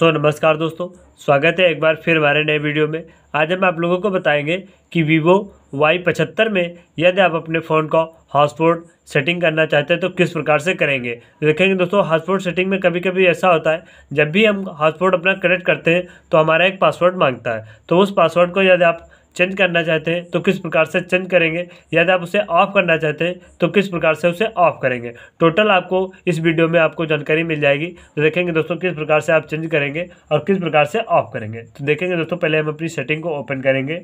सो नमस्कार दोस्तों स्वागत है एक बार फिर हमारे नए वीडियो में आज हम आप लोगों को बताएंगे कि वीवो वाई पचहत्तर में यदि आप अपने फ़ोन का हॉटस्पॉट सेटिंग करना चाहते हैं तो किस प्रकार से करेंगे तो देखेंगे दोस्तों हॉटस्पॉट सेटिंग में कभी कभी ऐसा होता है जब भी हम हॉटस्पॉट अपना कनेक्ट करते हैं तो हमारा एक पासवर्ड मांगता है तो उस पासवर्ड को यदि आप चेंज करना चाहते हैं तो किस प्रकार से चेंज करेंगे यदि आप उसे ऑफ करना चाहते हैं तो किस प्रकार से उसे ऑफ करेंगे टोटल आपको इस वीडियो में आपको जानकारी मिल जाएगी तो देखेंगे दोस्तों किस प्रकार से आप चेंज करेंगे और किस प्रकार से ऑफ करेंगे तो देखेंगे दोस्तों पहले हम अपनी सेटिंग को ओपन करेंगे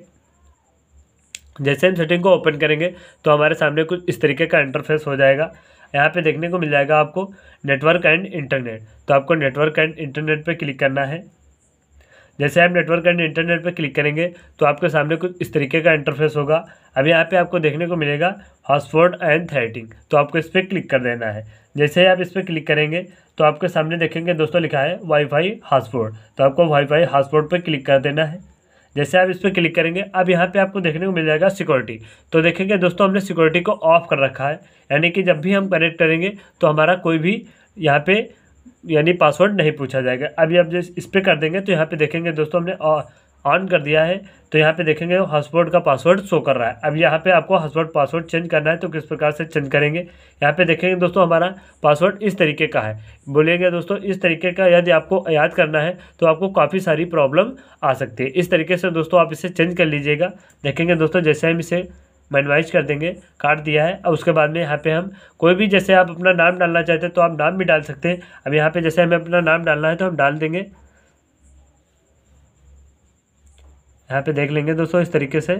जैसे हम सेटिंग को ओपन करेंगे तो हमारे सामने कुछ इस तरीके का इंटरफेस हो जाएगा यहाँ पे देखने को मिल जाएगा आपको नेटवर्क एंड इंटरनेट तो आपको नेटवर्क एंड इंटरनेट पे क्लिक करना है जैसे आप नेटवर्क एंड इंटरनेट पर क्लिक करेंगे तो आपके सामने कुछ इस तरीके का इंटरफेस होगा अब यहाँ पे आपको देखने को मिलेगा हॉस्फोर्ड एंड थ्रेटिंग तो आपको इस पर क्लिक कर देना है जैसे ही आप इस पर क्लिक करेंगे तो आपके सामने देखेंगे दोस्तों लिखा है वाईफाई हॉस्फोर्ड तो आपको वाईफाई हॉस्फोर्ड पर क्लिक कर देना है जैसे आप इस पर क्लिक करेंगे अब यहाँ पे आपको देखने को मिल जाएगा सिक्योरिटी तो देखेंगे दोस्तों हमने सिक्योरिटी को ऑफ कर रखा है यानी कि जब भी हम कनेक्ट करेंगे तो हमारा कोई भी यहाँ पे यानी पासवर्ड नहीं पूछा जाएगा अभी आप जो इस पर कर देंगे तो यहाँ पे देखेंगे दोस्तों हमने ऑन कर दिया है तो यहाँ पे देखेंगे हॉसवर्ड का पासवर्ड शो कर रहा है अब यहाँ पे आपको हाउसवर्ड पासवर्ड चेंज करना है तो किस प्रकार से चेंज करेंगे यहाँ पे देखेंगे दोस्तों हमारा पासवर्ड इस तरीके का है बोलेंगे दोस्तों इस तरीके का यदि आपको याद करना है तो आपको काफ़ी सारी प्रॉब्लम आ सकती है इस तरीके से दोस्तों आप इसे चेंज कर लीजिएगा देखेंगे दोस्तों जैसे हम इसे मैनवाइज कर देंगे काट दिया है अब उसके बाद में यहाँ पे हम कोई भी जैसे आप अपना नाम डालना चाहते हैं तो आप नाम भी डाल सकते हैं अब यहाँ पे जैसे हमें अपना नाम डालना है तो हम डाल देंगे यहाँ पे देख लेंगे दोस्तों इस तरीके से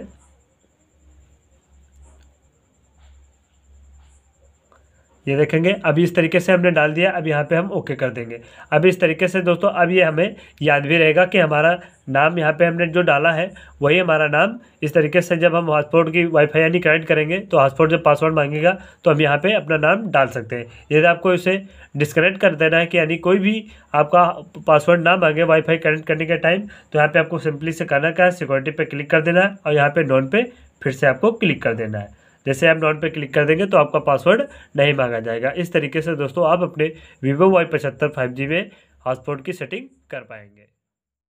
ये देखेंगे अभी इस तरीके से हमने डाल दिया अब यहाँ पे हम ओके कर देंगे अभी इस तरीके से दोस्तों अब ये हमें याद भी रहेगा कि हमारा नाम यहाँ पे हमने जो डाला है वही हमारा नाम इस तरीके से जब हम हॉटस्पॉट की वाईफाई यानी कनेक्ट करेंगे तो हॉटस्पॉट जब पासवर्ड मांगेगा तो हम यहाँ पे अपना नाम डाल सकते हैं यदि आपको इसे डिस्कनेक्ट कर देना है कि यानी कोई भी आपका पासवर्ड ना मांगे वाईफाई कनेक्ट करने के टाइम तो यहाँ पर आपको सिंपली से करना क्या है सिक्योरिटी पर क्लिक कर देना है और यहाँ पर नॉन पे फिर से आपको क्लिक कर देना है जैसे आप नॉन पे क्लिक कर देंगे तो आपका पासवर्ड नहीं मांगा जाएगा इस तरीके से दोस्तों आप अपने वीवो वाई पचहत्तर फाइव जी में हॉटस्पॉट की सेटिंग कर पाएंगे